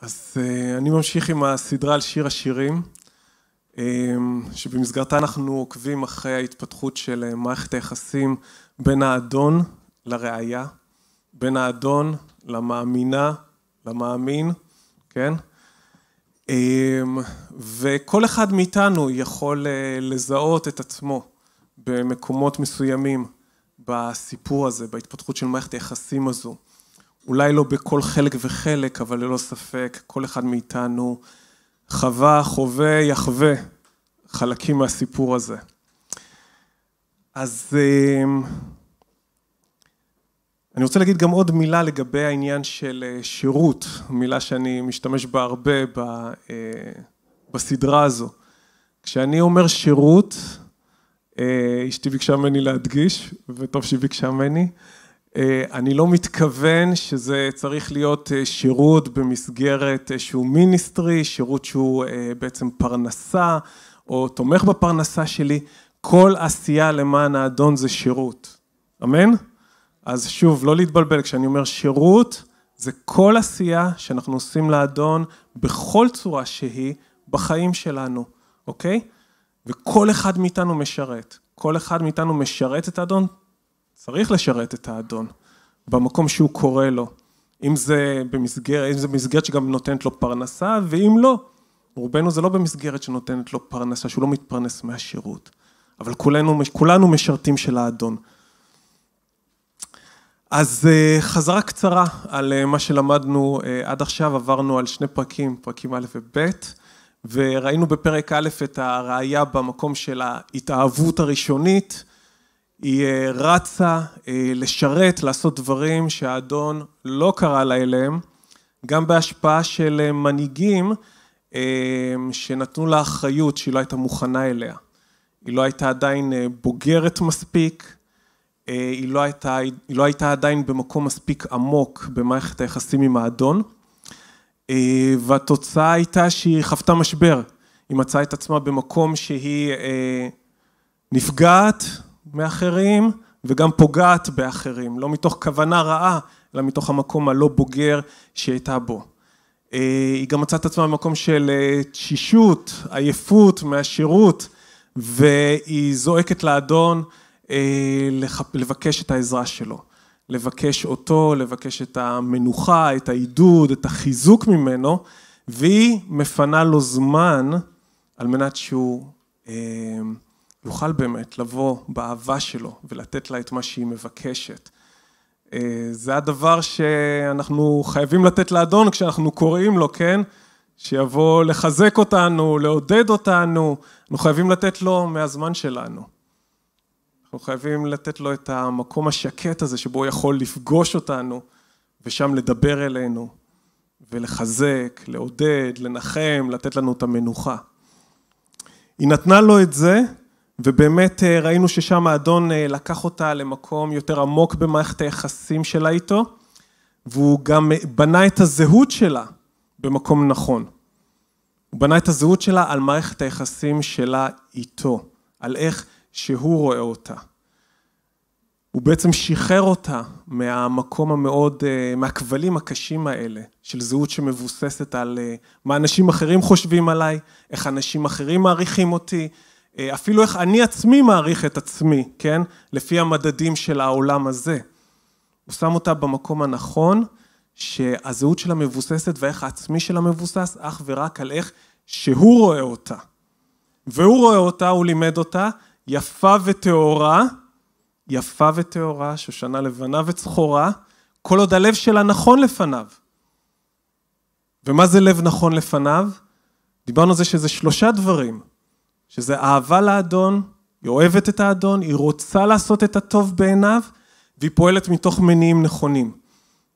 אז אה, אני ממשיך עם הסדרה על שיר השירים, אה, שבמסגרתה אנחנו עוקבים אחרי ההתפתחות של אה, מערכת היחסים בין האדון לראייה, בין האדון למאמינה, למאמין, כן? וכל אחד מאיתנו יכול לזהות את עצמו במקומות מסוימים בסיפור הזה, בהתפתחות של מערכת היחסים הזו. אולי לא בכל חלק וחלק, אבל ללא ספק, כל אחד מאיתנו חווה, חווה, יחווה חלקים מהסיפור הזה. אז אמ, אני רוצה להגיד גם עוד מילה לגבי העניין של אה, שירות, מילה שאני משתמש בה הרבה ב, אה, בסדרה הזו. כשאני אומר שירות, אה, אשתי ביקשה ממני להדגיש, וטוב שהיא ביקשה ממני, אה, אני לא מתכוון שזה צריך להיות אה, שירות במסגרת איזשהו אה, מיניסטרי, שירות שהוא בעצם פרנסה או תומך בפרנסה שלי, כל עשייה למען האדון זה שירות, אמן? אז שוב, לא להתבלבל, כשאני אומר שירות, זה כל עשייה שאנחנו עושים לאדון בכל צורה שהיא בחיים שלנו, אוקיי? וכל אחד מאיתנו משרת. כל אחד מאיתנו משרת את האדון צריך לשרת את האדון, במקום שהוא קורא לו. אם זה במסגרת, אם זה במסגרת שגם נותנת לו פרנסה, ואם לא, רובנו זה לא במסגרת שנותנת לו פרנסה, שהוא לא מתפרנס מהשירות. אבל כולנו, כולנו משרתים של האדון. אז אה, חזרה קצרה על אה, מה שלמדנו אה, עד עכשיו, עברנו על שני פרקים, פרקים א' וב', וראינו בפרק א' את הראייה במקום של ההתאהבות הראשונית, היא אה, רצה אה, לשרת, לעשות דברים שהאדון לא קרא לה אליהם, גם בהשפעה של אה, מנהיגים שנתנו לה אחריות שהיא לא הייתה מוכנה אליה. היא לא הייתה עדיין בוגרת מספיק, היא לא הייתה, היא לא הייתה עדיין במקום מספיק עמוק במערכת היחסים עם האדון, והתוצאה הייתה שהיא חוותה משבר. היא מצאה את עצמה במקום שהיא נפגעת, מאחרים וגם פוגעת באחרים, לא מתוך כוונה רעה, אלא מתוך המקום הלא בוגר שהיא הייתה בו. אה, היא גם מצאת עצמה במקום של אה, תשישות, עייפות מהשירות, והיא זועקת לאדון אה, לבקש את העזרה שלו. לבקש אותו, לבקש את המנוחה, את העידוד, את החיזוק ממנו, והיא מפנה לו זמן על מנת שהוא... יוכל באמת לבוא באהבה שלו ולתת לה את מה שהיא מבקשת. אה, זה הדבר שאנחנו חייבים לתת לאדון כשאנחנו קוראים לו, כן? שיבוא לחזק אותנו, לעודד אותנו, אנחנו חייבים לתת לו מהזמן שלנו. אנחנו חייבים לתת לו את המקום השקט הזה שבו הוא יכול לפגוש אותנו ושם לדבר אלינו ולחזק, לעודד, לנחם, לתת לנו את המנוחה. היא נתנה לו את זה ובאמת אה, ראינו ששם האדון אה, לקח אותה למקום יותר עמוק במערכת היחסים שלה איתו, והוא גם אה, בנה את הזהות שלה במקום נכון. הוא בנה את הזהות שלה על מערכת היחסים שלה איתו, על איך שהוא רואה אותה. הוא בעצם שחרר אותה מהמקום המאוד, מהכבלים הקשים האלה של זהות שמבוססת על מה אנשים אחרים חושבים עליי, איך אנשים אחרים מעריכים אותי, אה, אפילו איך אני עצמי מעריך את עצמי, כן? לפי המדדים של העולם הזה. הוא שם אותה במקום הנכון, שהזהות שלה מבוססת והאיך העצמי שלה מבוסס אך ורק על איך שהוא רואה אותה. והוא רואה אותה, הוא לימד אותה, יפה וטהורה, יפה וטהורה, שושנה לבנה וצחורה, כל עוד הלב שלה נכון לפניו. ומה זה לב נכון לפניו? דיברנו על זה שזה שלושה דברים. שזה אהבה לאדון, היא אוהבת את האדון, היא רוצה לעשות את הטוב בעיניו, והיא פועלת מתוך מניעים נכונים.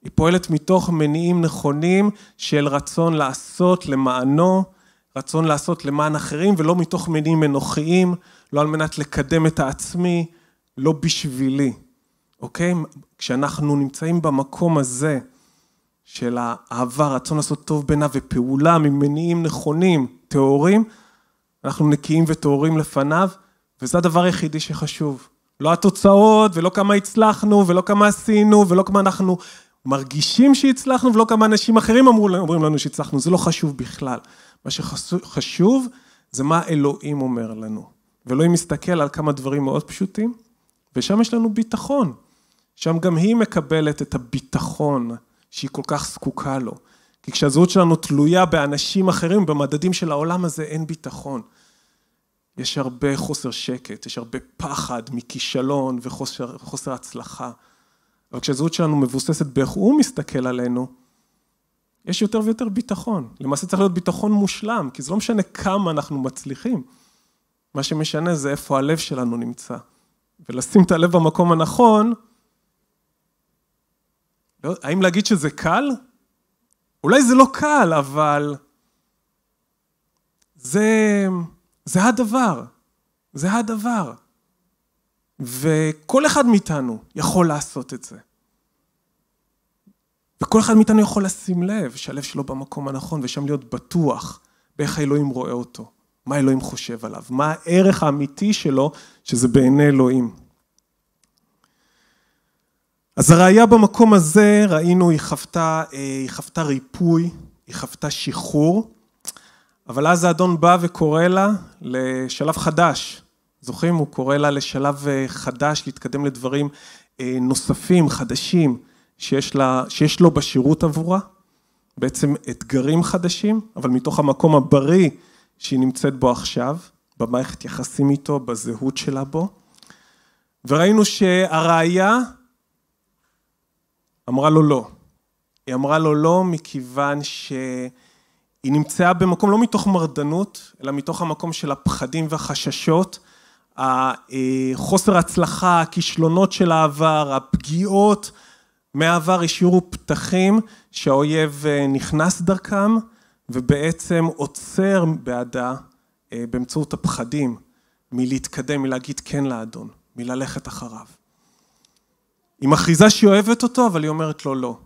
היא פועלת מתוך מניעים נכונים של רצון לעשות למענו, רצון לעשות למען אחרים, ולא מתוך מניעים אנוכיים, לא על מנת לקדם את העצמי, לא בשבילי, אוקיי? כשאנחנו נמצאים במקום הזה של האהבה, רצון לעשות טוב בעיניו ופעולה ממניעים נכונים, טהורים, אנחנו נקיים וטהורים לפניו, וזה הדבר היחידי שחשוב. לא התוצאות, ולא כמה הצלחנו, ולא כמה עשינו, ולא כמה אנחנו מרגישים שהצלחנו, ולא כמה אנשים אחרים אמרו, אומרים לנו שהצלחנו, זה לא חשוב בכלל. מה שחשוב זה מה אלוהים אומר לנו. ואלוהים מסתכל על כמה דברים מאוד פשוטים, ושם יש לנו ביטחון. שם גם היא מקבלת את הביטחון שהיא כל כך זקוקה לו. כי כשהזהות שלנו תלויה באנשים אחרים, במדדים של העולם הזה, אין ביטחון. יש הרבה חוסר שקט, יש הרבה פחד מכישלון וחוסר הצלחה. אבל כשהזהות שלנו מבוססת באיך הוא מסתכל עלינו, יש יותר ויותר ביטחון. למעשה צריך להיות ביטחון מושלם, כי זה לא משנה כמה אנחנו מצליחים. מה שמשנה זה איפה הלב שלנו נמצא. ולשים את הלב במקום הנכון, לא, האם להגיד שזה קל? אולי זה לא קל, אבל זה, זה הדבר. זה הדבר. וכל אחד מאיתנו יכול לעשות את זה. וכל אחד מאיתנו יכול לשים לב שהלב שלו במקום הנכון, ושם להיות בטוח באיך האלוהים רואה אותו, מה האלוהים חושב עליו, מה הערך האמיתי שלו, שזה בעיני אלוהים. אז הראייה במקום הזה, ראינו, היא חוותה, אה, היא חוותה ריפוי, היא חוותה שחרור, אבל אז האדון בא וקורא לה לשלב חדש. זוכרים? הוא קורא לה לשלב אה, חדש, להתקדם לדברים אה, נוספים, חדשים, שיש, לה, שיש לו בשירות עבורה. בעצם אתגרים חדשים, אבל מתוך המקום הבריא שהיא נמצאת בו עכשיו, במערכת יחסים איתו, בזהות שלה בו. וראינו שהראייה אמרה לו לא. היא אמרה לו לא מכיוון שהיא נמצאה במקום לא מתוך מרדנות, אלא מתוך המקום של הפחדים והחששות, החוסר הצלחה, הכישלונות של העבר, הפגיעות מהעבר השאירו פתחים שהאויב אה, נכנס דרכם ובעצם עוצר בעדה אה, באמצעות הפחדים מלהתקדם, מלהגיד כן לאדון, מללכת אחריו. היא מכריזה שהיא אוהבת אותו, אבל היא אומרת לו לא.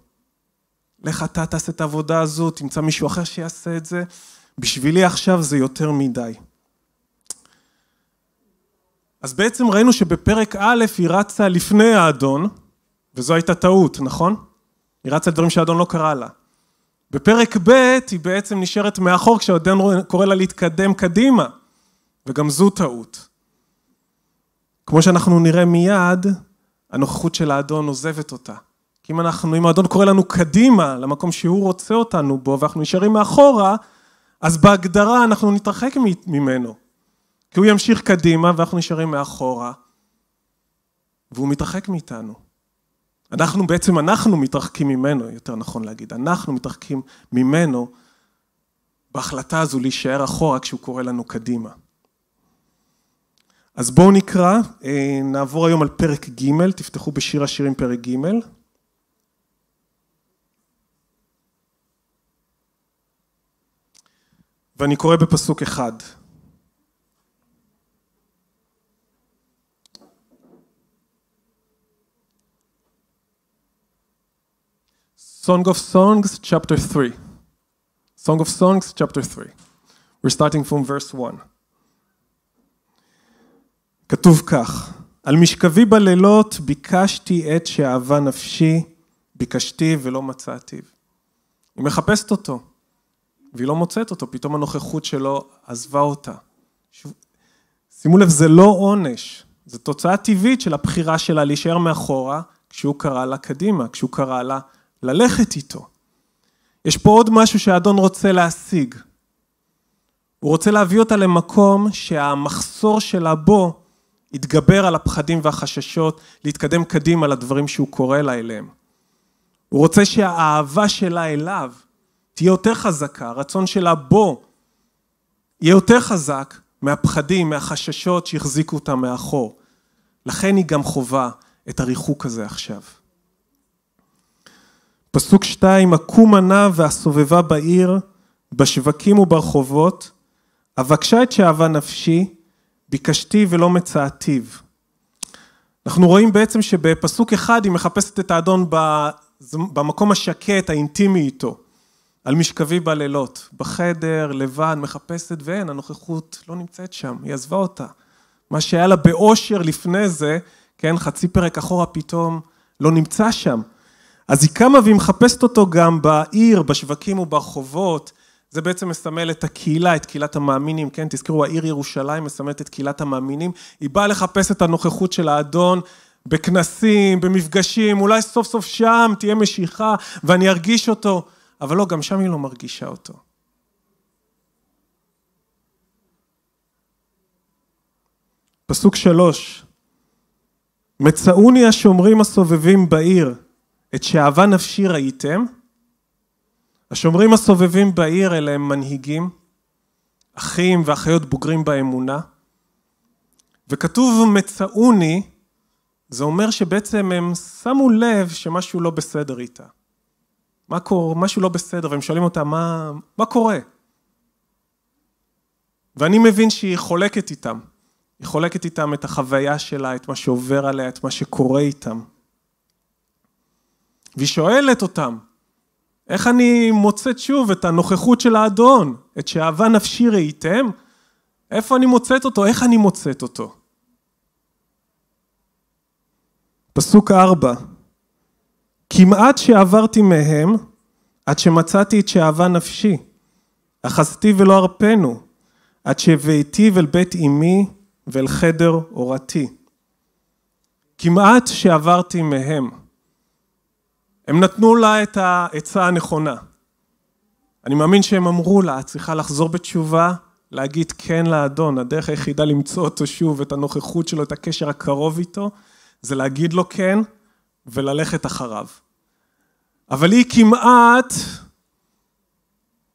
לך אתה תעשה את העבודה הזו, תמצא מישהו אחר שיעשה את זה. בשבילי עכשיו זה יותר מדי. אז בעצם ראינו שבפרק א' היא רצה לפני האדון, וזו הייתה טעות, נכון? היא רצה לדברים שהאדון לא קרא לה. בפרק ב' היא בעצם נשארת מאחור כשהאדון קורא לה להתקדם קדימה, וגם זו טעות. כמו שאנחנו נראה מיד, הנוכחות של האדון עוזבת אותה. כי אם אנחנו, אם האדון קורא לנו קדימה, למקום שהוא רוצה אותנו בו, ואנחנו נשארים מאחורה, אז בהגדרה אנחנו נתרחק ממנו. כי הוא ימשיך קדימה ואנחנו נשארים מאחורה, והוא מתרחק מאיתנו. אנחנו בעצם, אנחנו מתרחקים ממנו, יותר נכון להגיד, אנחנו מתרחקים ממנו בהחלטה הזו להישאר אחורה כשהוא קורא לנו קדימה. אז בואו נקרא, אה, נעבור היום על פרק ג', תפתחו בשיר השירים פרק ג'. ואני קורא בפסוק אחד. Song of Songs, chapter 3. Song of Songs, chapter 3. We're starting from verse 1. כתוב כך, על משכבי בלילות ביקשתי את שאהבה נפשי, ביקשתי ולא מצאתי. היא מחפשת אותו, והיא לא מוצאת אותו, פתאום הנוכחות שלו עזבה אותה. שוב, שימו לב, זה לא עונש, זו תוצאה טבעית של הבחירה שלה להישאר מאחורה כשהוא קרא לה קדימה, כשהוא קרא לה ללכת איתו. יש פה עוד משהו שהאדון רוצה להשיג. הוא רוצה להביא אותה למקום שהמחסור שלה בו התגבר על הפחדים והחששות, להתקדם קדימה לדברים שהוא קורא לה אליהם. הוא רוצה שהאהבה שלה אליו תהיה יותר חזקה, הרצון שלה בו יהיה יותר חזק מהפחדים, מהחששות שהחזיקו אותה מאחור. לכן היא גם חווה את הריחוק הזה עכשיו. פסוק שתיים, הקומה ענה והסובבה בעיר, בשווקים וברחובות, אבקשה את שאהבה נפשי, ביקשתי ולא מצאתיו. אנחנו רואים בעצם שבפסוק אחד היא מחפשת את האדון במקום השקט, האינטימי איתו, על משכבי בלילות, בחדר, לבד, מחפשת, ואין, הנוכחות לא נמצאת שם, היא עזבה אותה. מה שהיה לה באושר לפני זה, כן, חצי פרק אחורה פתאום לא נמצא שם. אז היא קמה והיא מחפשת אותו גם בעיר, בשווקים וברחובות, זה בעצם מסמל את הקהילה, את קהילת המאמינים, כן? תזכרו, העיר ירושלים מסמלת את קהילת המאמינים. היא באה לחפש את הנוכחות של האדון בכנסים, במפגשים, אולי סוף סוף שם תהיה משיכה ואני ארגיש אותו. אבל לא, גם שם היא לא מרגישה אותו. פסוק שלוש, מצאוני השומרים הסובבים בעיר, את שאהבה נפשי ראיתם, השומרים הסובבים בעיר אלה הם מנהיגים, אחים ואחיות בוגרים באמונה, וכתוב מצאוני, זה אומר שבעצם הם שמו לב שמשהו לא בסדר איתה. מה קורה, משהו לא בסדר, והם שואלים אותה, מה, מה קורה? ואני מבין שהיא חולקת איתם. היא חולקת איתם את החוויה שלה, את מה שעובר עליה, את מה שקורה איתם. והיא שואלת אותם, איך אני מוצאת שוב את הנוכחות של האדון, את שאהבה נפשי ראיתם? איפה אני מוצאת אותו? איך אני מוצאת אותו? פסוק ארבע, כמעט שעברתי מהם, עד שמצאתי את שאהבה נפשי. אחזתי ולא ארפנו, עד שהבאתי אל בית אמי ואל חדר הורתי. כמעט שעברתי מהם. הם נתנו לה את העצה הנכונה. אני מאמין שהם אמרו לה, את צריכה לחזור בתשובה, להגיד כן לאדון, הדרך היחידה למצוא אותו שוב, את הנוכחות שלו, את הקשר הקרוב איתו, זה להגיד לו כן וללכת אחריו. אבל היא כמעט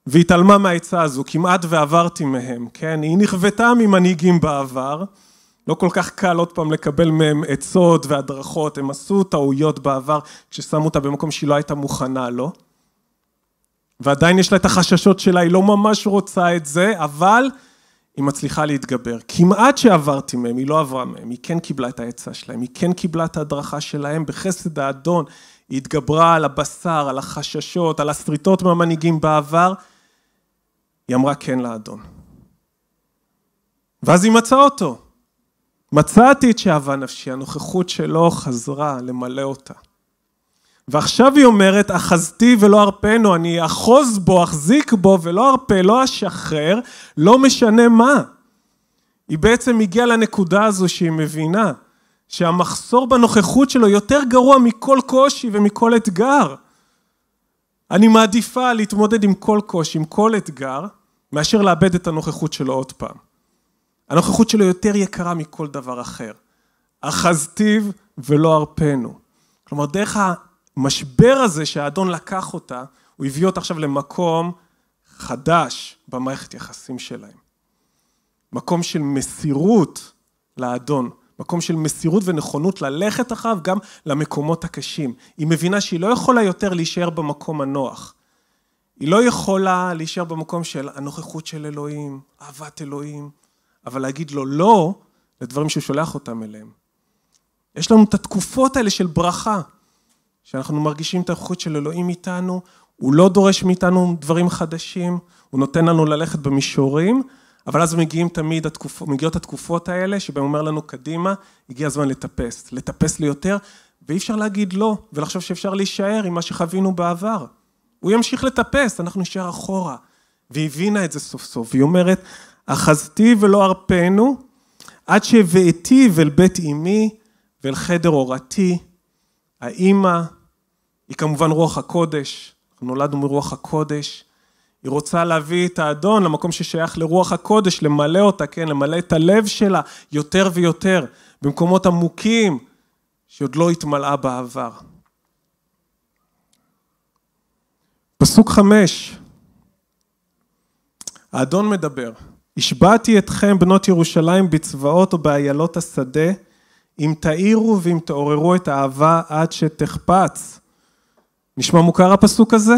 והתעלמה מהעצה הזו, כמעט ועברתי מהם, כן? היא נכוותה ממנהיגים בעבר, לא כל כך קל עוד פעם לקבל מהם עצות והדרכות, הם עשו טעויות בעבר כששמו אותה במקום שהיא לא הייתה מוכנה לו. ועדיין יש לה את החששות שלה, היא לא ממש רוצה את זה, אבל היא מצליחה להתגבר. כמעט שעברתי מהם, היא לא עברה מהם, היא כן קיבלה את העצה שלהם, היא כן קיבלה את ההדרכה שלהם בחסד האדון, היא התגברה על הבשר, על החששות, על הסריטות מהמנהיגים בעבר. היא אמרה כן לאדון. ואז היא מצאה אותו. מצאתי את שאהבה נפשי, הנוכחות שלו חזרה למלא אותה. ועכשיו היא אומרת, אחזתי ולא ארפנו, אני אחוז בו, אחזיק בו ולא ארפה, לא אשחרר, לא משנה מה. היא בעצם הגיעה לנקודה הזו שהיא מבינה שהמחסור בנוכחות שלו יותר גרוע מכל קושי ומכל אתגר. אני מעדיפה להתמודד עם כל קושי, עם כל אתגר, מאשר לאבד את הנוכחות שלו עוד פעם. הנוכחות שלו יותר יקרה מכל דבר אחר. אחזתיו ולא ארפנו. כלומר, דרך המשבר הזה שהאדון לקח אותה, הוא הביא אותה עכשיו למקום חדש במערכת יחסים שלהם. מקום של מסירות לאדון, מקום של מסירות ונכונות ללכת אחריו גם למקומות הקשים. היא מבינה שהיא לא יכולה יותר להישאר במקום הנוח. היא לא יכולה להישאר במקום של הנוכחות של אלוהים, אהבת אלוהים, אבל להגיד לו לא לדברים שהוא שולח אותם אליהם. יש לנו את התקופות האלה של ברכה, שאנחנו מרגישים את הנוכחות של אלוהים איתנו, הוא לא דורש מאיתנו דברים חדשים, הוא נותן לנו ללכת במישורים, אבל אז מגיעים תמיד התקופ... מגיעות התקופות האלה שבהן הוא אומר לנו קדימה, הגיע הזמן לטפס, לטפס ליותר, ואי אפשר להגיד לא, ולחשוב שאפשר להישאר עם מה שחווינו בעבר. הוא ימשיך לטפס, אנחנו נשאר אחורה. והיא הבינה את זה סוף סוף, היא אומרת, אחזתי ולא ארפנו, עד שהבאתי אל בית אמי ואל חדר הורתי, האימא, היא כמובן רוח הקודש, נולדנו מרוח הקודש, היא רוצה להביא את האדון למקום ששייך לרוח הקודש, למלא אותה, כן, למלא את הלב שלה יותר ויותר, במקומות עמוקים שעוד לא התמלאה בעבר. פסוק חמש, האדון מדבר. השבעתי אתכם, בנות ירושלים, בצבאות ובאיילות השדה, אם תאירו ואם תעוררו את האהבה עד שתחפץ. נשמע מוכר הפסוק הזה?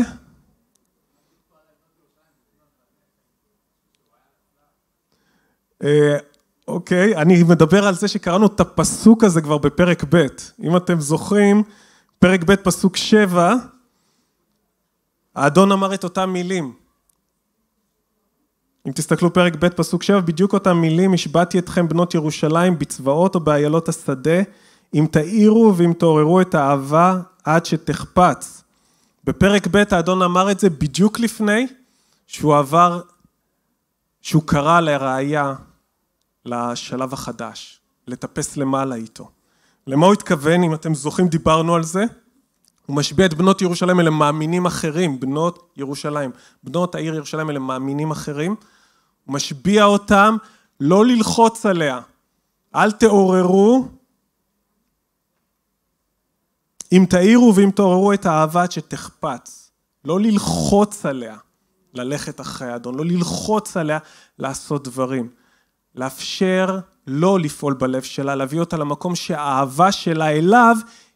אה, אוקיי, אני מדבר על זה שקראנו את הפסוק הזה כבר בפרק ב'. אם אתם זוכרים, פרק ב', פסוק 7, האדון אמר את אותם מילים. אם תסתכלו פרק ב' פסוק 7, בדיוק אותם מילים, השבעתי אתכם בנות ירושלים בצבאות או באיילות השדה, אם תאירו ואם תעוררו את האהבה עד שתחפץ. בפרק ב' האדון אמר את זה בדיוק לפני שהוא עבר, שהוא קרא לראייה לשלב החדש, לטפס למעלה איתו. למה הוא התכוון, אם אתם זוכרים דיברנו על זה? הוא משביע את בנות ירושלים אלה מאמינים אחרים, בנות ירושלים, בנות העיר ירושלים אלה מאמינים אחרים, הוא משביע אותם לא ללחוץ עליה, אל תעוררו, אם תאירו ואם תעוררו את האהבה עד שתחפץ, לא ללחוץ עליה ללכת אחרי האדון, לא ללחוץ עליה לעשות דברים, לאפשר לא לפעול בלב שלה, להביא אותה למקום שהאהבה שלה אליו,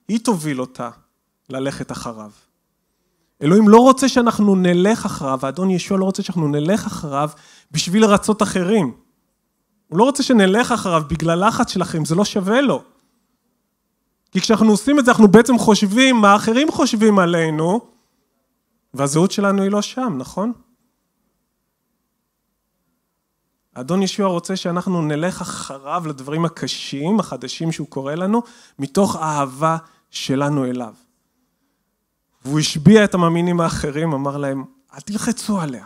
היא תוביל אותה. ללכת אחריו. אלוהים לא רוצה שאנחנו נלך אחריו, האדון ישוע לא רוצה שאנחנו נלך אחריו בשביל לרצות אחרים. הוא לא רוצה שנלך אחריו בגלל לחץ שלכם, זה לא שווה לו. כי כשאנחנו עושים את זה, אנחנו בעצם חושבים מה אחרים חושבים עלינו, והזהות שלנו היא לא שם, נכון? האדון ישוע רוצה שאנחנו נלך אחריו לדברים הקשים, החדשים שהוא קורא לנו, מתוך אהבה שלנו אליו. והוא השביע את המאמינים האחרים, אמר להם, אל תלחצו עליה,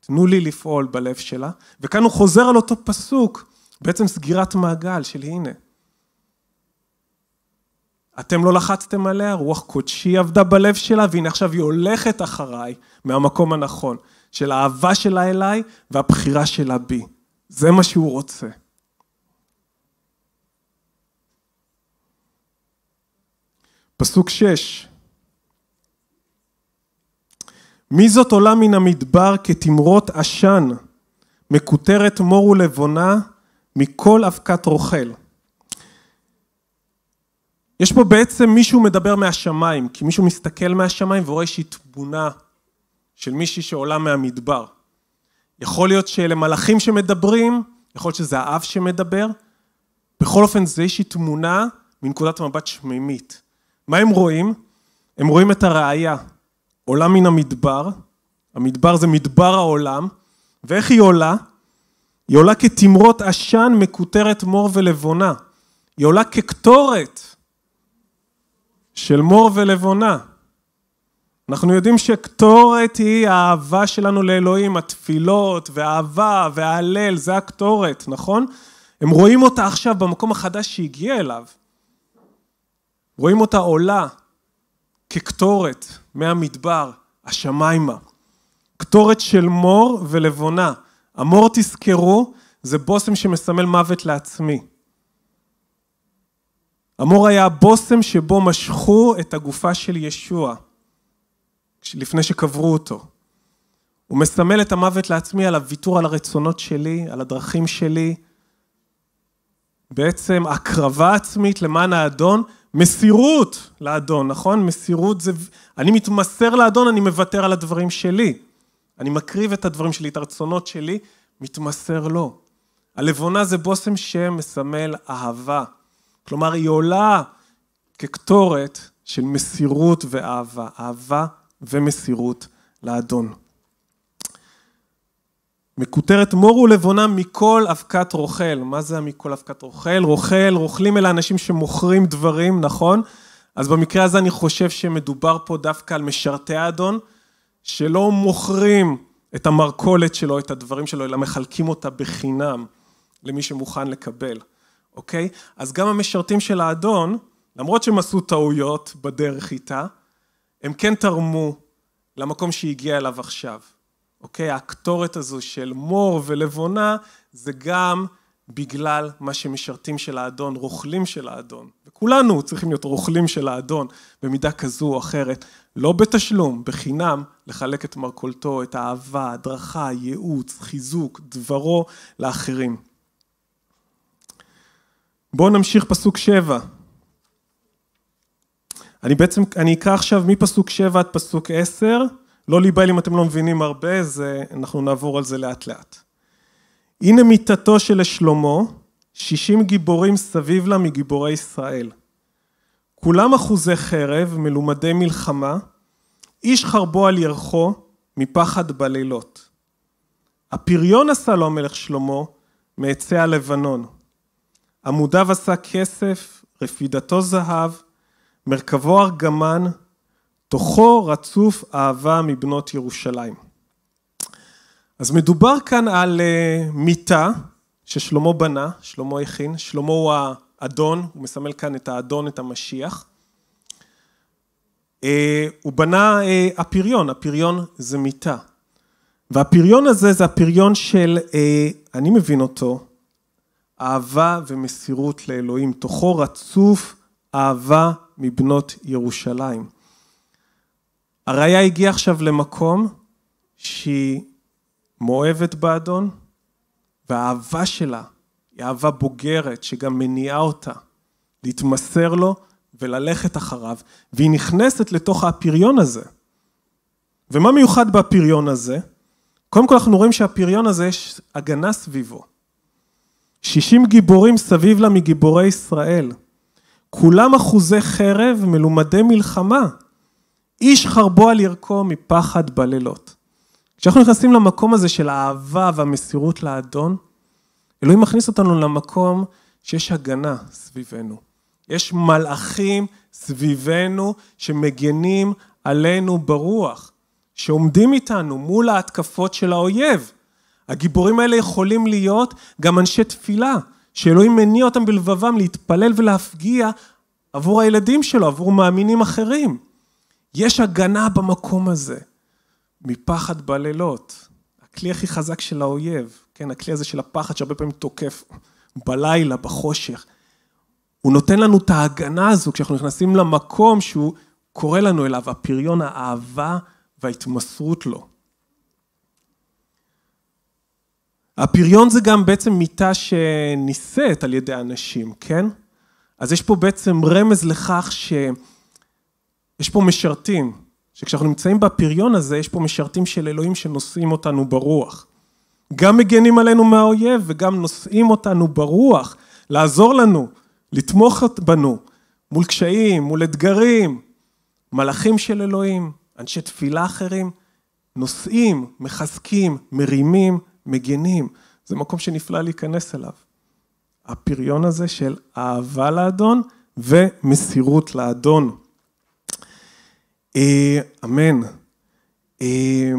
תנו לי לפעול בלב שלה. וכאן הוא חוזר על אותו פסוק, בעצם סגירת מעגל של הנה. אתם לא לחצתם עליה, רוח קודשי עבדה בלב שלה, והנה עכשיו היא הולכת אחריי מהמקום הנכון, של האהבה שלה אליי והבחירה שלה בי. זה מה שהוא רוצה. פסוק שש, מי זאת עולה מן המדבר כתמרות עשן, מקוטרת מור ולבונה מכל אבקת רוכל. יש פה בעצם מישהו מדבר מהשמיים, כי מישהו מסתכל מהשמיים ורואה איזושהי תמונה של מישהי שעולה מהמדבר. יכול להיות שאלה מלאכים שמדברים, יכול להיות שזה האב שמדבר, בכל אופן זה איזושהי תמונה מנקודת מבט שמימית. מה הם רואים? הם רואים את הראייה, עולה מן המדבר, המדבר זה מדבר העולם, ואיך היא עולה? היא עולה כתמרות עשן מקוטרת מור ולבונה, היא עולה כקטורת של מור ולבונה. אנחנו יודעים שקטורת היא האהבה שלנו לאלוהים, התפילות והאהבה וההלל, זה הקטורת, נכון? הם רואים אותה עכשיו במקום החדש שהגיע אליו. רואים אותה עולה כקטורת. מהמדבר, השמיימה. קטורת של מור ולבונה. המור, תזכרו, זה בושם שמסמל מוות לעצמי. המור היה הבושם שבו משכו את הגופה של ישוע, לפני שקברו אותו. הוא מסמל את המוות לעצמי על הוויתור על הרצונות שלי, על הדרכים שלי. בעצם הקרבה עצמית למען האדון מסירות לאדון, נכון? מסירות זה... אני מתמסר לאדון, אני מוותר על הדברים שלי. אני מקריב את הדברים שלי, את הרצונות שלי, מתמסר לו. הלבונה זה בושם שמסמל אהבה. כלומר, היא עולה כקטורת של מסירות ואהבה. אהבה ומסירות לאדון. מקוטרת מור ולבונה מכל אבקת רוכל. מה זה מכל אבקת רוכל? רוכל, רוכלים אלה אנשים שמוכרים דברים, נכון? אז במקרה הזה אני חושב שמדובר פה דווקא על משרתי האדון, שלא מוכרים את המרכולת שלו, את הדברים שלו, אלא מחלקים אותה בחינם למי שמוכן לקבל, אוקיי? אז גם המשרתים של האדון, למרות שהם עשו טעויות בדרך איתה, הם כן תרמו למקום שהגיע אליו עכשיו. אוקיי? הקטורת הזו של מור ולבונה זה גם בגלל מה שמשרתים של האדון, רוכלים של האדון. וכולנו צריכים להיות רוכלים של האדון במידה כזו או אחרת, לא בתשלום, בחינם, לחלק את מרכולתו, את האהבה, הדרכה, ייעוץ, חיזוק, דברו לאחרים. בואו נמשיך פסוק שבע. אני בעצם, אני אקרא עכשיו מפסוק שבע עד פסוק עשר. לא להיבהל אם אתם לא מבינים הרבה, זה, אנחנו נעבור על זה לאט לאט. הנה מיטתו של שלמה, שישים גיבורים סביב לה מגיבורי ישראל. כולם אחוזי חרב, מלומדי מלחמה, איש חרבו על ירחו, מפחד בלילות. הפריון עשה לו המלך שלמה, מעצי הלבנון. עמודיו עשה כסף, רפידתו זהב, מרכבו ארגמן, תוכו רצוף אהבה מבנות ירושלים. אז מדובר כאן על אה, מיטה ששלמה בנה, שלמה הכין, שלמה הוא האדון, הוא מסמל כאן את האדון, את המשיח. אה, הוא בנה הפריון, אה, הפריון זה מיטה. והפריון הזה זה הפריון של, אני מבין אותו, אהבה ומסירות לאלוהים. תוכו רצוף אהבה מבנות ירושלים. הראייה הגיעה עכשיו למקום שהיא מאוהבת באדון, והאהבה שלה היא אהבה בוגרת שגם מניעה אותה להתמסר לו וללכת אחריו, והיא נכנסת לתוך הפריון הזה. ומה מיוחד בפריון הזה? קודם כל אנחנו רואים שהפריון הזה יש הגנה סביבו. 60 גיבורים סביב לה מגיבורי ישראל. כולם אחוזי חרב מלומדי מלחמה. איש חרבו על ירכו מפחד בלילות. כשאנחנו נכנסים למקום הזה של האהבה והמסירות לאדון, אלוהים מכניס אותנו למקום שיש הגנה סביבנו. יש מלאכים סביבנו שמגנים עלינו ברוח, שעומדים איתנו מול ההתקפות של האויב. הגיבורים האלה יכולים להיות גם אנשי תפילה, שאלוהים מניע אותם בלבבם להתפלל ולהפגיע עבור הילדים שלו, עבור מאמינים אחרים. יש הגנה במקום הזה, מפחד בלילות. הכלי הכי חזק של האויב, כן, הכלי הזה של הפחד שהרבה פעמים תוקף בלילה, בחושך. הוא נותן לנו את ההגנה הזו כשאנחנו נכנסים למקום שהוא קורא לנו אליו, הפריון, האהבה וההתמסרות לו. הפריון זה גם בעצם מיטה שנישאת על ידי אנשים, כן? אז יש פה בעצם רמז לכך ש... יש פה משרתים, שכשאנחנו נמצאים בפריון הזה, יש פה משרתים של אלוהים שנושאים אותנו ברוח. גם מגנים עלינו מהאויב וגם נושאים אותנו ברוח, לעזור לנו, לתמוך בנו, מול קשיים, מול אתגרים. מלאכים של אלוהים, אנשי תפילה אחרים, נושאים, מחזקים, מרימים, מגנים. זה מקום שנפלא להיכנס אליו. הפריון הזה של אהבה לאדון ומסירות לאדון. אה, אמן. אה,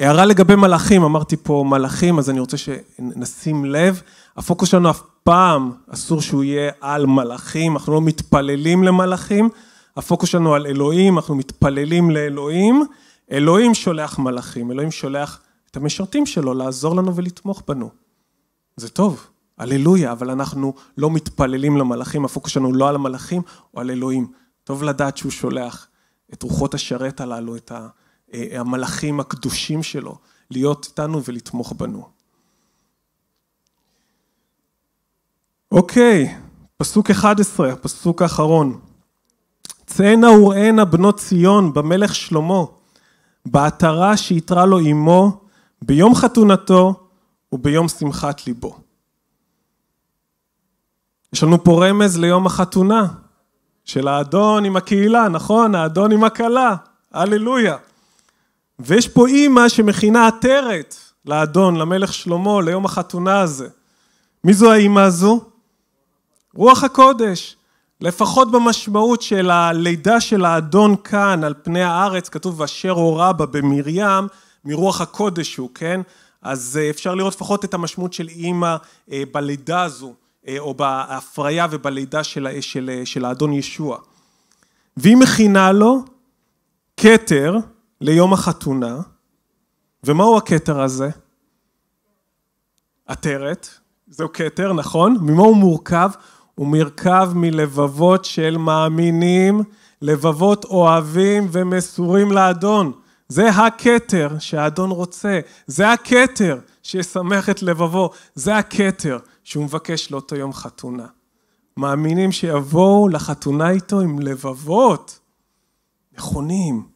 הערה לגבי מלאכים, אמרתי פה מלאכים, אז אני רוצה שנשים לב. הפוקוס שלנו אף פעם אסור שהוא יהיה על מלאכים, אנחנו לא מתפללים למלאכים. הפוקוס שלנו על אלוהים, אנחנו מתפללים לאלוהים. אלוהים שולח מלאכים, אלוהים שולח את המשרתים שלו לעזור לנו ולתמוך בנו. זה טוב, הללויה, אבל אנחנו לא מתפללים למלאכים, הפוקוס שלנו לא על המלאכים או על אלוהים. טוב לדעת שהוא שולח. את רוחות השרת הללו, את אה, אה, המלאכים הקדושים שלו, להיות איתנו ולתמוך בנו. אוקיי, פסוק 11, הפסוק האחרון. צאנה וראנה בנות ציון במלך שלמה, בעטרה שיתרה לו אמו, ביום חתונתו וביום שמחת ליבו. יש לנו פה רמז ליום החתונה, של האדון עם הקהילה, נכון? האדון עם הכלה, הללויה. ויש פה אימא שמכינה עטרת לאדון, למלך שלמה, ליום החתונה הזה. מי זו האימא הזו? רוח הקודש. לפחות במשמעות של הלידה של האדון כאן על פני הארץ, כתוב אשר הורה בה במרים, מרוח הקודש הוא, כן? אז אה, אפשר לראות לפחות את המשמעות של אימא אה, בלידה הזו אה, או בהפריה ובלידה של, של, אה, של האדון ישוע. והיא מכינה לו כתר ליום החתונה, ומהו הכתר הזה? עטרת, זהו כתר, נכון? ממה הוא מורכב? הוא מרכב מלבבות של מאמינים, לבבות אוהבים ומסורים לאדון. זה הכתר שהאדון רוצה, זה הכתר שישמח את לבבו. זה הכתר שהוא מבקש לאותו יום חתונה. מאמינים שיבואו לחתונה איתו עם לבבות נכונים,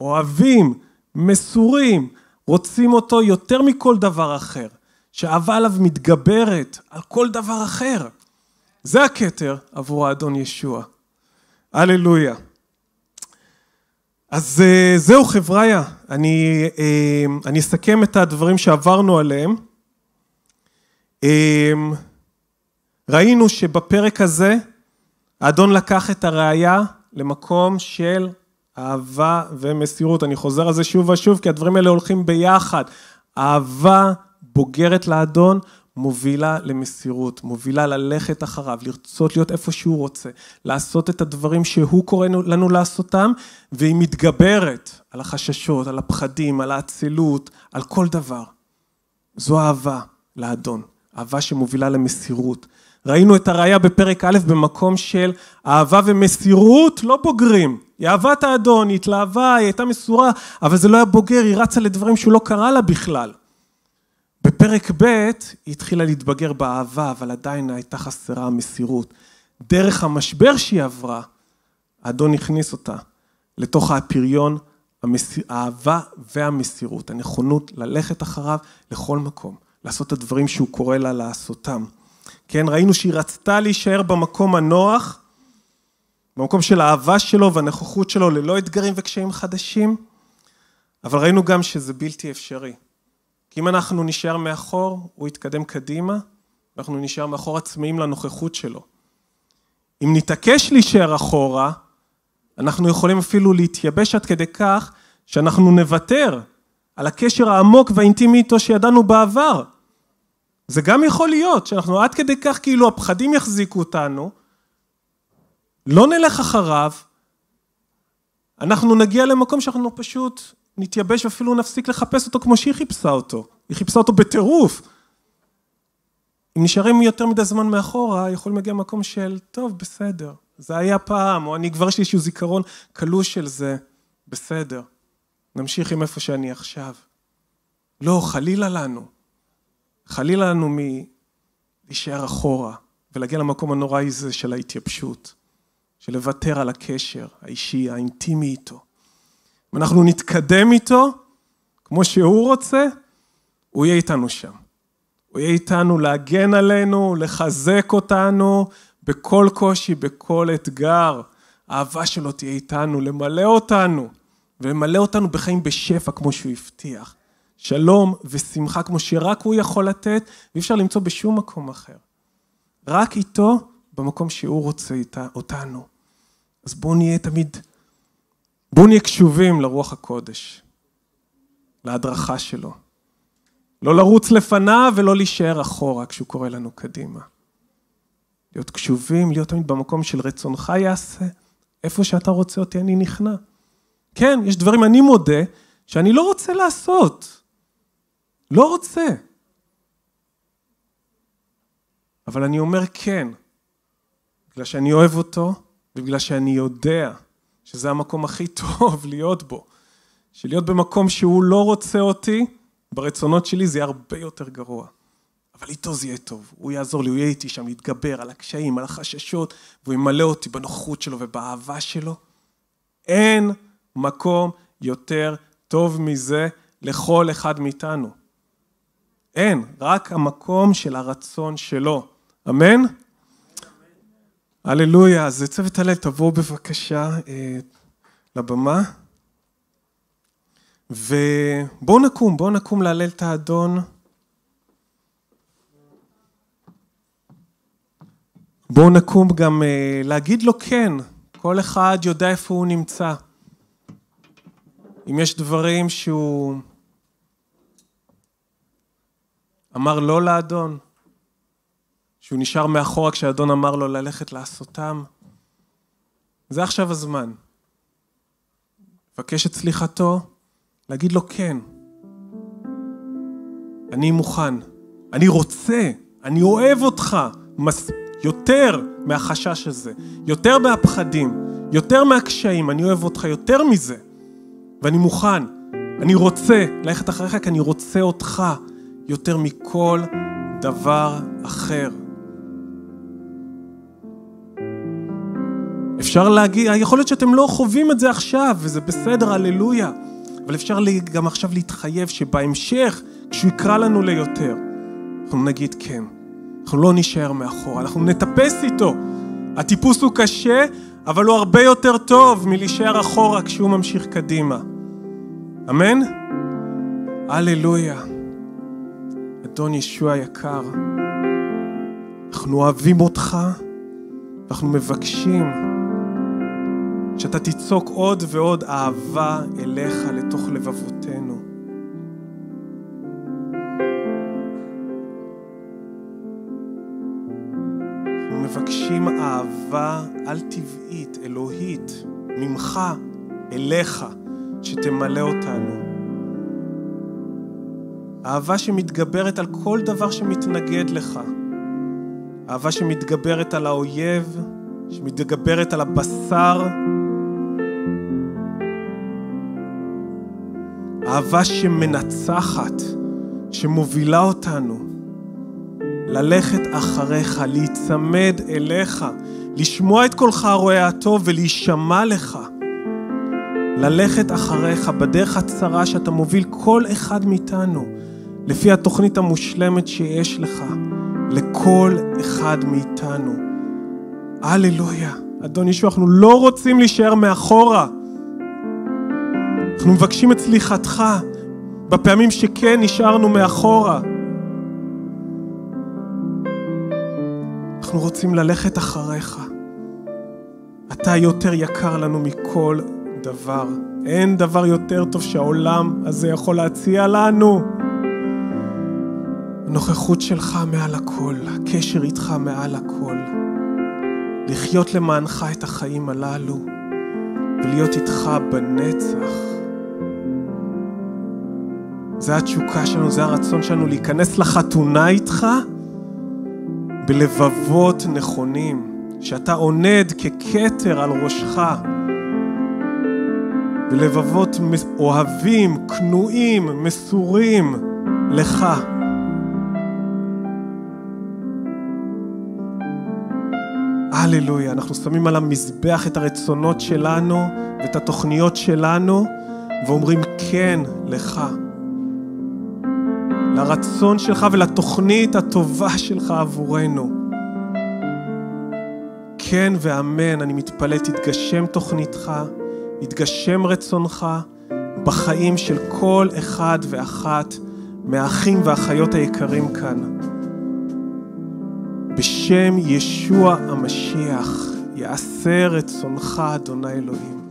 אוהבים, מסורים, רוצים אותו יותר מכל דבר אחר, שאהבה עליו מתגברת על כל דבר אחר. זה הכתר עבור האדון ישוע. הללויה. אז אה, זהו חבריה, אני, אה, אני אסכם את הדברים שעברנו עליהם. אה, ראינו שבפרק הזה האדון לקח את הראייה למקום של אהבה ומסירות. אני חוזר על זה שוב ושוב, כי הדברים האלה הולכים ביחד. אהבה בוגרת לאדון מובילה למסירות, מובילה ללכת אחריו, לרצות להיות איפה שהוא רוצה, לעשות את הדברים שהוא קורא לנו לעשותם, והיא מתגברת על החששות, על הפחדים, על האצילות, על כל דבר. זו אהבה לאדון, אהבה שמובילה למסירות. ראינו את הראייה בפרק א' במקום של אהבה ומסירות לא בוגרים. היא אהבה את האדון, היא התלהבה, היא הייתה מסורה, אבל זה לא היה בוגר, היא רצה לדברים שהוא לא קרה לה בכלל. בפרק ב' היא התחילה להתבגר באהבה, אבל עדיין הייתה חסרה המסירות. דרך המשבר שהיא עברה, האדון הכניס אותה לתוך הפריון, המס... האהבה והמסירות, הנכונות ללכת אחריו לכל מקום, לעשות את הדברים שהוא קורא לה לעשותם. כן, ראינו שהיא רצתה להישאר במקום הנוח, במקום של האהבה שלו והנוכחות שלו ללא אתגרים וקשיים חדשים, אבל ראינו גם שזה בלתי אפשרי. כי אם אנחנו נשאר מאחור, הוא יתקדם קדימה, ואנחנו נשאר מאחור עצמאים לנוכחות שלו. אם נתעקש להישאר אחורה, אנחנו יכולים אפילו להתייבש עד כדי כך שאנחנו נוותר על הקשר העמוק והאינטימי איתו שידענו בעבר. זה גם יכול להיות שאנחנו עד כדי כך כאילו הפחדים יחזיקו אותנו, לא נלך אחריו, אנחנו נגיע למקום שאנחנו פשוט נתייבש ואפילו נפסיק לחפש אותו כמו שהיא חיפשה אותו. היא חיפשה אותו בטירוף. אם נשארים יותר מדי זמן מאחורה, יכולים להגיע למקום של, טוב, בסדר, זה היה פעם, או אני כבר יש לי איזשהו זיכרון קלוש של זה, בסדר, נמשיך עם איפה שאני עכשיו. לא, חלילה לנו. חלילה לנו מלהישאר אחורה ולהגיע למקום הנוראי הזה של ההתייבשות, של לוותר על הקשר האישי, האינטימי איתו. אם אנחנו נתקדם איתו כמו שהוא רוצה, הוא יהיה איתנו שם. הוא יהיה איתנו להגן עלינו, לחזק אותנו בכל קושי, בכל אתגר. האהבה שלו תהיה איתנו, למלא אותנו, ולמלא אותנו בחיים בשפע כמו שהוא הבטיח. שלום ושמחה כמו שרק הוא יכול לתת, ואי אפשר למצוא בשום מקום אחר. רק איתו, במקום שהוא רוצה איתה, אותנו. אז בואו נהיה תמיד בואו נהיה קשובים לרוח הקודש, להדרכה שלו. לא לרוץ לפניו ולא להישאר אחורה כשהוא קורא לנו קדימה. להיות קשובים, להיות תמיד במקום של רצונך יעשה, איפה שאתה רוצה אותי אני נכנע. כן, יש דברים, אני מודה, שאני לא רוצה לעשות. לא רוצה. אבל אני אומר כן, בגלל שאני אוהב אותו ובגלל שאני יודע שזה המקום הכי טוב להיות בו. שלהיות במקום שהוא לא רוצה אותי, ברצונות שלי זה יהיה הרבה יותר גרוע. אבל איתו זה יהיה טוב, הוא יעזור לי, הוא יהיה איתי שם, יתגבר על הקשיים, על החששות, והוא ימלא אותי בנוחות שלו ובאהבה שלו. אין מקום יותר טוב מזה לכל אחד מאיתנו. אין, רק המקום של הרצון שלו. אמן? הללויה, אז צוות הלל, תבואו בבקשה אה, לבמה. ובואו נקום, בואו נקום להלל את האדון. בואו נקום גם אה, להגיד לו כן, כל אחד יודע איפה הוא נמצא. אם יש דברים שהוא אמר לא לאדון, שהוא נשאר מאחורה כשאדון אמר לו ללכת לעשותם. זה עכשיו הזמן. לבקש את סליחתו, להגיד לו כן. אני מוכן, אני רוצה, אני אוהב אותך מס... יותר מהחשש הזה, יותר מהפחדים, יותר מהקשיים, אני אוהב אותך יותר מזה. ואני מוכן, אני רוצה ללכת אחריך כי אני רוצה אותך יותר מכל דבר אחר. אפשר להגיד, יכול להיות שאתם לא חווים את זה עכשיו, וזה בסדר, הללויה. אבל אפשר גם עכשיו להתחייב שבהמשך, כשהוא יקרא לנו ליותר, אנחנו נגיד כן. אנחנו לא נישאר מאחור, אנחנו נטפס איתו. הטיפוס הוא קשה, אבל הוא הרבה יותר טוב מלהישאר אחורה כשהוא ממשיך קדימה. אמן? הללויה. אדון ישוע יקר, אנחנו אוהבים אותך, ואנחנו מבקשים שאתה תצעוק עוד ועוד אהבה אליך לתוך לבבותינו. מבקשים אהבה על-טבעית, אלוהית, ממך, אליך, שתמלא אותנו. אהבה שמתגברת על כל דבר שמתנגד לך. אהבה שמתגברת על האויב, שמתגברת על הבשר, אהבה שמנצחת, שמובילה אותנו ללכת אחריך, להיצמד אליך, לשמוע את קולך הרואה הטוב ולהישמע לך. ללכת אחריך בדרך הצרה שאתה מוביל כל אחד מאיתנו, לפי התוכנית המושלמת שיש לך, לכל אחד מאיתנו. הללויה. אדון ישוע, אנחנו לא רוצים להישאר מאחורה. אנחנו מבקשים את סליחתך בפעמים שכן נשארנו מאחורה. אנחנו רוצים ללכת אחריך. אתה יותר יקר לנו מכל דבר. אין דבר יותר טוב שהעולם הזה יכול להציע לנו. הנוכחות שלך מעל הכל, הקשר איתך מעל הכל. לחיות למענך את החיים הללו ולהיות איתך בנצח. זה התשוקה שלנו, זה הרצון שלנו להיכנס לחתונה איתך בלבבות נכונים, שאתה עונד ככתר על ראשך, בלבבות אוהבים, כנועים, מסורים לך. הללויה, אנחנו שמים על המזבח את הרצונות שלנו ואת התוכניות שלנו ואומרים כן לך. לרצון שלך ולתוכנית הטובה שלך עבורנו. כן ואמן, אני מתפלל, תתגשם תוכניתך, יתגשם רצונך בחיים של כל אחד ואחת מהאחים והאחיות היקרים כאן. בשם ישוע המשיח, יעשה רצונך, אדוני אלוהים.